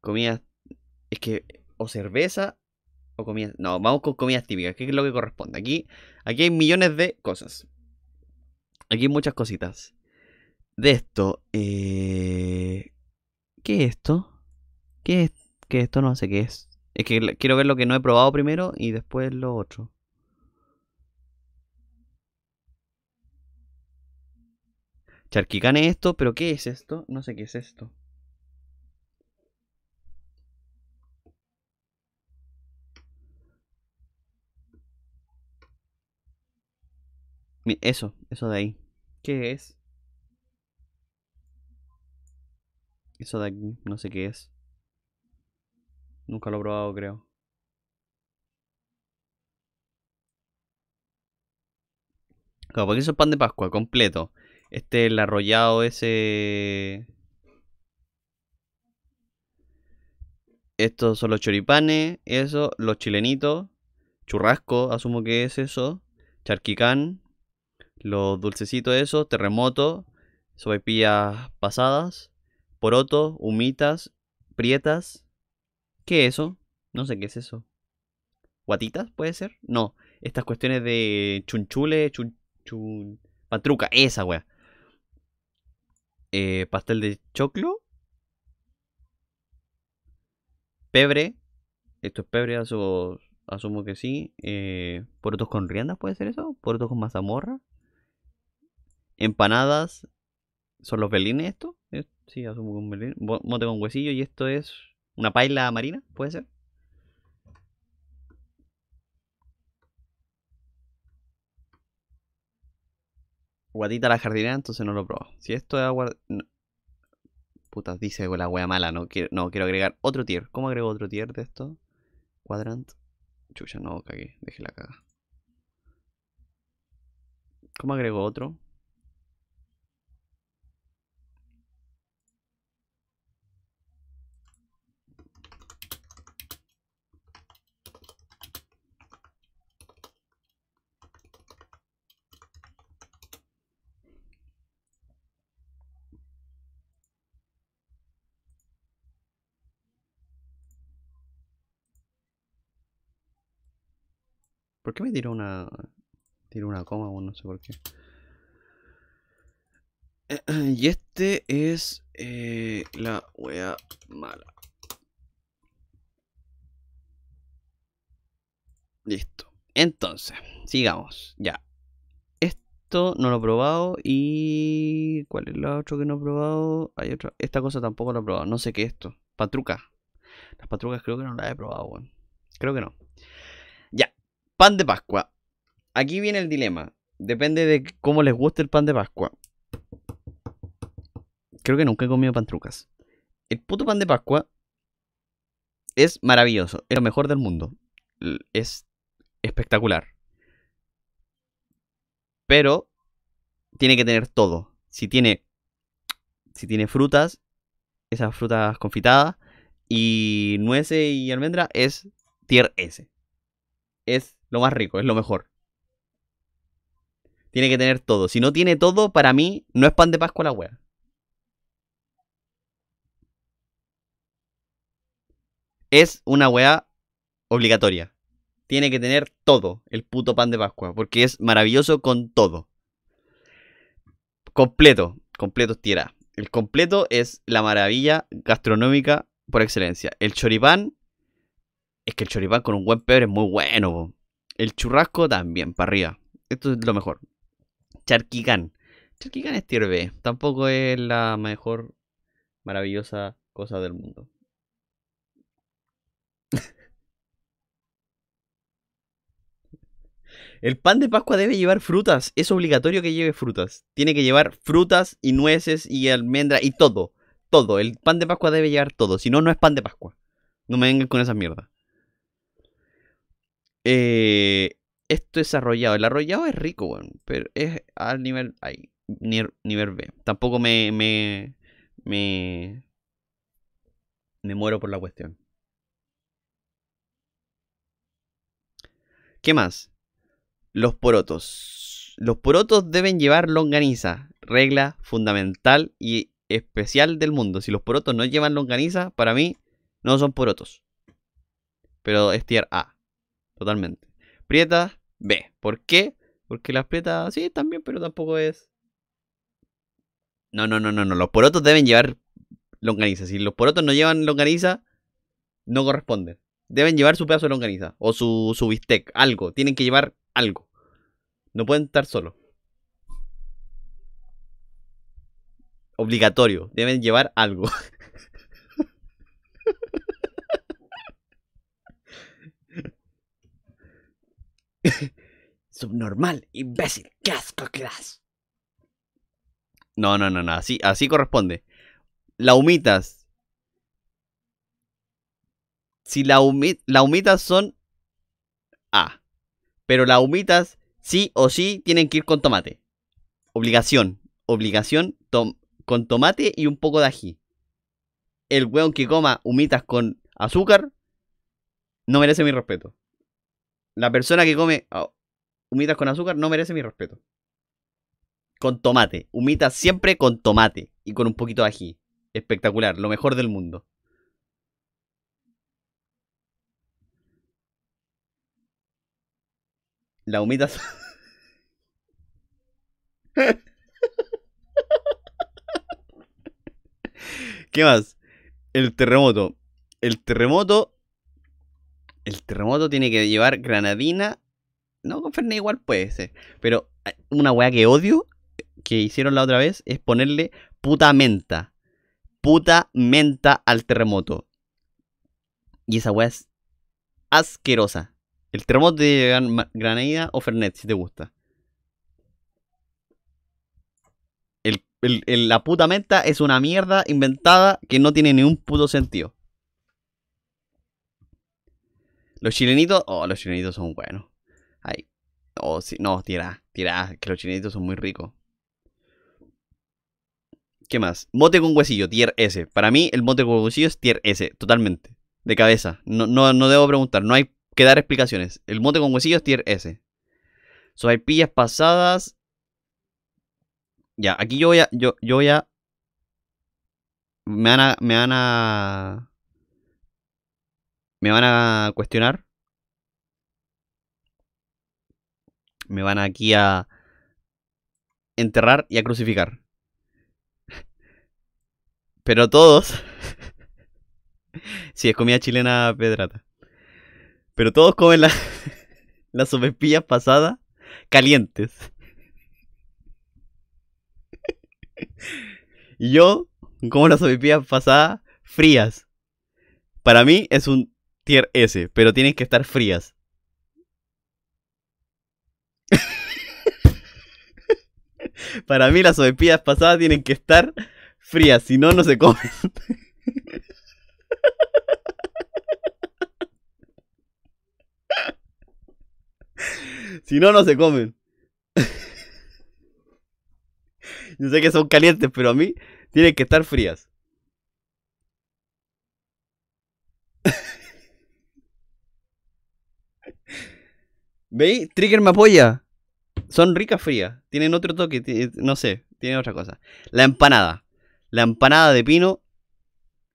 Comidas. Es que. O cerveza. O comidas. No, vamos con comidas típicas. ¿Qué es lo que corresponde? Aquí, aquí hay millones de cosas. Aquí hay muchas cositas. De esto. Eh, ¿Qué es esto? ¿Qué es? ¿Qué esto? No sé qué es. Es que quiero ver lo que no he probado primero y después lo otro. charquicane esto, pero ¿qué es esto? No sé qué es esto. Eso, eso de ahí. ¿Qué es? Eso de aquí, no sé qué es. Nunca lo he probado, creo. Claro, porque eso es pan de Pascua, completo. Este, el arrollado ese... Estos son los choripanes, eso, los chilenitos, churrasco, asumo que es eso, charquicán, los dulcecitos esos, terremoto, sopaipillas pasadas, porotos humitas, prietas. ¿Qué es eso? No sé qué es eso. ¿Guatitas puede ser? No, estas cuestiones de chunchule, chun, patruca, esa wea. Eh, pastel de choclo. Pebre. Esto es pebre, asumo, asumo que sí. Eh, porotos con riendas, ¿puede ser eso? Porotos con mazamorra empanadas. ¿Son los berlines esto? Eh, sí, asumo con berlín. Mote con huesillo y esto es una paila marina, ¿puede ser? Guatita la jardinera, entonces no lo probó. Si esto es agua... Putas, dice la wea mala, no quiero, no quiero agregar otro tier. ¿Cómo agrego otro tier de esto? Cuadrant Chucha, no, cagué, dejé la caga. ¿Cómo agrego otro? ¿Por qué me tiró una... Tiró una coma? o no sé por qué. Y este es eh, la wea mala. Listo. Entonces, sigamos. Ya. Esto no lo he probado y... ¿Cuál es la otro que no he probado? Hay otra... Esta cosa tampoco la he probado. No sé qué es esto. Patruca. Las patrucas creo que no las he probado, Creo que no. Pan de Pascua. Aquí viene el dilema. Depende de cómo les guste el pan de Pascua. Creo que nunca he comido pantrucas. El puto pan de Pascua es maravilloso. Es lo mejor del mundo. Es espectacular. Pero tiene que tener todo. Si tiene, si tiene frutas, esas frutas confitadas, y nueces y almendra, es tier S. Es lo más rico, es lo mejor. Tiene que tener todo. Si no tiene todo, para mí no es pan de Pascua la wea. Es una wea obligatoria. Tiene que tener todo el puto pan de Pascua. Porque es maravilloso con todo. Completo. Completo es El completo es la maravilla gastronómica por excelencia. El choripán. Es que el choripán con un buen pebre es muy bueno. El churrasco también, para arriba. Esto es lo mejor. Charquicán. Charquicán es tier Tampoco es la mejor, maravillosa cosa del mundo. El pan de Pascua debe llevar frutas. Es obligatorio que lleve frutas. Tiene que llevar frutas y nueces y almendra y todo. Todo. El pan de Pascua debe llevar todo. Si no, no es pan de Pascua. No me vengan con esa mierda. Eh, esto es arrollado. El arrollado es rico, bueno, pero es al nivel ahí, nivel B. Tampoco me, me, me, me muero por la cuestión. ¿Qué más? Los porotos. Los porotos deben llevar longaniza, regla fundamental y especial del mundo. Si los porotos no llevan longaniza, para mí no son porotos. Pero es tier A totalmente. Prietas, B. ¿Por qué? Porque las prietas, sí, también, pero tampoco es. No, no, no, no, no. Los porotos deben llevar longaniza. Si los porotos no llevan longaniza, no corresponde Deben llevar su pedazo de longaniza o su, su bistec, algo. Tienen que llevar algo. No pueden estar solos. Obligatorio, deben llevar algo. Subnormal, imbécil, qué asco No, no, no, no, así, así corresponde. La humitas. Si la, la humitas son A. Pero la humitas sí o sí tienen que ir con tomate. Obligación. Obligación con tomate y un poco de ají. El weón que coma humitas con azúcar no merece mi respeto la persona que come ah, humitas con azúcar no merece mi respeto. Con tomate. Humitas siempre con tomate y con un poquito de ají. Espectacular, lo mejor del mundo. La humitas... ¿Qué más? El terremoto. El terremoto el terremoto tiene que llevar granadina. No, con Fernet igual puede ser. Pero eh, una weá que odio que hicieron la otra vez es ponerle puta menta. Puta menta al terremoto. Y esa weá es asquerosa. El terremoto de llevar granadina o Fernet, si te gusta. la puta menta es una mierda inventada que no tiene ni un puto sentido. Los chilenitos, oh, los chilenitos son buenos. Ay, oh, sí, no, tira, tira, que los chilenitos son muy ricos. ¿Qué más? Mote con huesillo, tier S. Para mí, el mote con huesillo es tier S, totalmente. De cabeza. No, no, debo preguntar, no hay que dar explicaciones. El mote con huesillo es tier S. So, hay pillas pasadas. Ya, aquí yo voy a. Yo, yo voy a. Me van a me van a cuestionar. Me van aquí a enterrar y a crucificar. Pero todos... sí, es comida chilena pedrata. Pero todos comen las... las sopepillas pasadas calientes. y yo como las sopepillas pasadas frías. Para mí es un tier S, pero tienen que estar frías. Para mí las ovepidas pasadas tienen que estar frías, si no, no se comen. si no, no se comen. Yo sé que son calientes, pero a mí tienen que estar frías. ¿Veis? Trigger me apoya. Son ricas frías. Tienen otro toque. No sé. Tienen otra cosa. La empanada. La empanada de pino,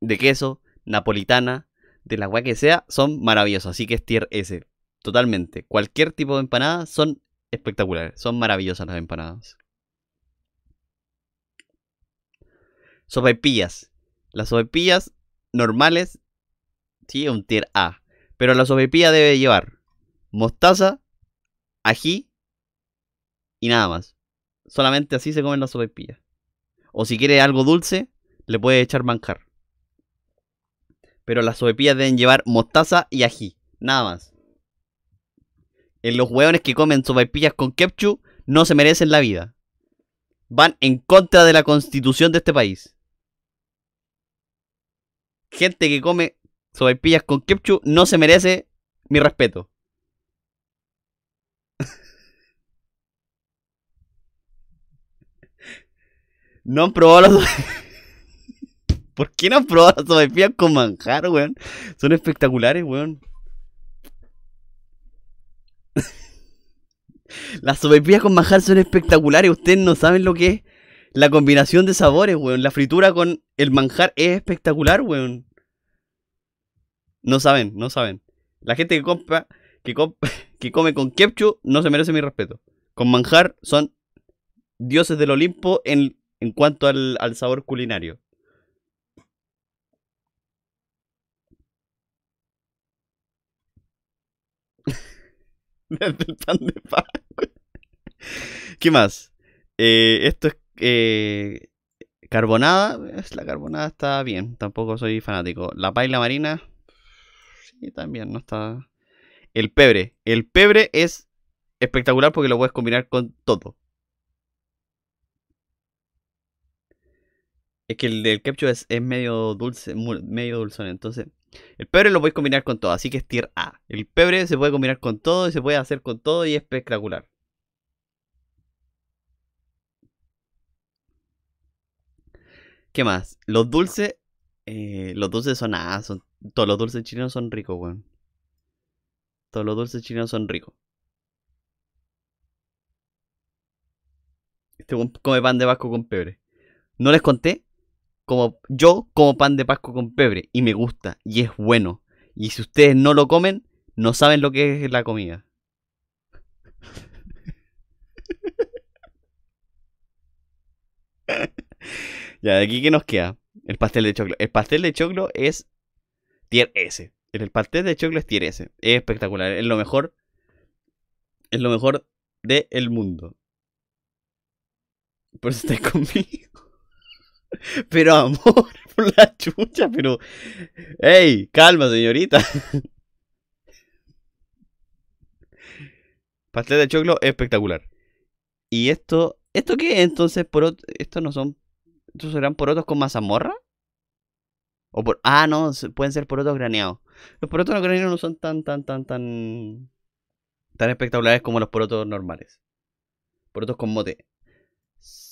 de queso, napolitana, de la guay que sea, son maravillosas. Así que es tier S. Totalmente. Cualquier tipo de empanada son espectaculares. Son maravillosas las empanadas. Sobepillas, Las sobepillas normales. Sí, un tier A. Pero la sobepilla debe llevar mostaza, ají y nada más. Solamente así se comen las sopaipillas. O si quiere algo dulce, le puede echar manjar. Pero las sopaipillas deben llevar mostaza y ají, nada más. En los hueones que comen sopaipillas con ketchup no se merecen la vida. Van en contra de la constitución de este país. Gente que come sopaipillas con ketchup no se merece mi respeto. No han probado las ¿Por qué no han probado las sopaipillas con manjar, weón? Son espectaculares, weón. las sopaipillas con manjar son espectaculares. Ustedes no saben lo que es la combinación de sabores, weón. La fritura con el manjar es espectacular, weón. No saben, no saben. La gente que compra, que, que come con ketchup no se merece mi respeto. Con manjar son dioses del Olimpo en en cuanto al, sabor culinario. ¿Qué más? Eh, esto es eh, carbonada. la carbonada está bien. Tampoco soy fanático. La paila marina. Sí, también no está. El pebre. El pebre es espectacular porque lo puedes combinar con todo. Es que el del capcho es, medio dulce, medio dulzón. Entonces, el pebre lo a combinar con todo, así que es tier A. El pebre se puede combinar con todo y se puede hacer con todo y es espectacular. ¿Qué más? Los dulces. Eh, los dulces son A. Ah, son, todos los dulces chinos son ricos, weón. Todos los dulces chinos son ricos. Este come pan de vasco con pebre. No les conté yo como pan de pasco con pebre y me gusta y es bueno. Y si ustedes no lo comen, no saben lo que es la comida. ya, de aquí que nos queda. El pastel de choclo. El pastel de choclo es tier S. El pastel de choclo es tier S. Es espectacular. Es lo mejor. Es lo mejor del el mundo. Por eso estáis conmigo. Pero amor, por la chucha, pero. ¡Ey! Calma, señorita. Pastel de choclo espectacular. ¿Y esto? ¿Esto qué entonces? Por ¿Estos no son. ¿Estos serán porotos con mazamorra? O por. Ah, no, pueden ser porotos graneados. Los porotos graneados no son tan, tan, tan, tan. tan espectaculares como los porotos normales. Porotos con mote.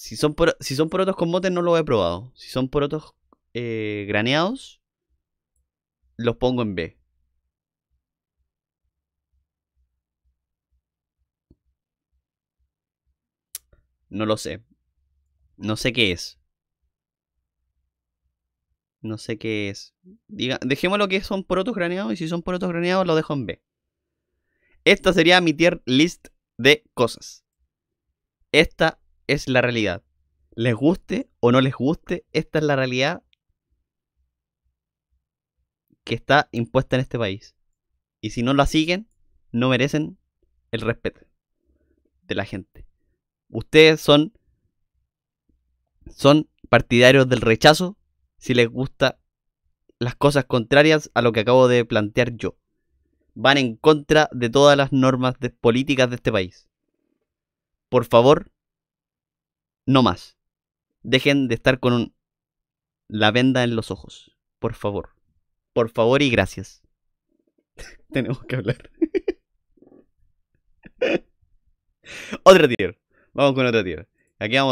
Si son, por, si son porotos con motes no lo he probado. Si son porotos eh, graneados, los pongo en B. No lo sé. No sé qué es. No sé qué es. Diga, dejémoslo que son porotos graneados y si son porotos graneados lo dejo en B. Esta sería mi tier list de cosas. Esta es la realidad. Les guste o no les guste, esta es la realidad que está impuesta en este país. Y si no la siguen, no merecen el respeto de la gente. Ustedes son son partidarios del rechazo si les gusta las cosas contrarias a lo que acabo de plantear yo. Van en contra de todas las normas políticas de este país. Por favor, no más. Dejen de estar con la venda en los ojos. Por favor. Por favor y gracias. Tenemos que hablar. otra tier. Vamos con otra tier. Aquí vamos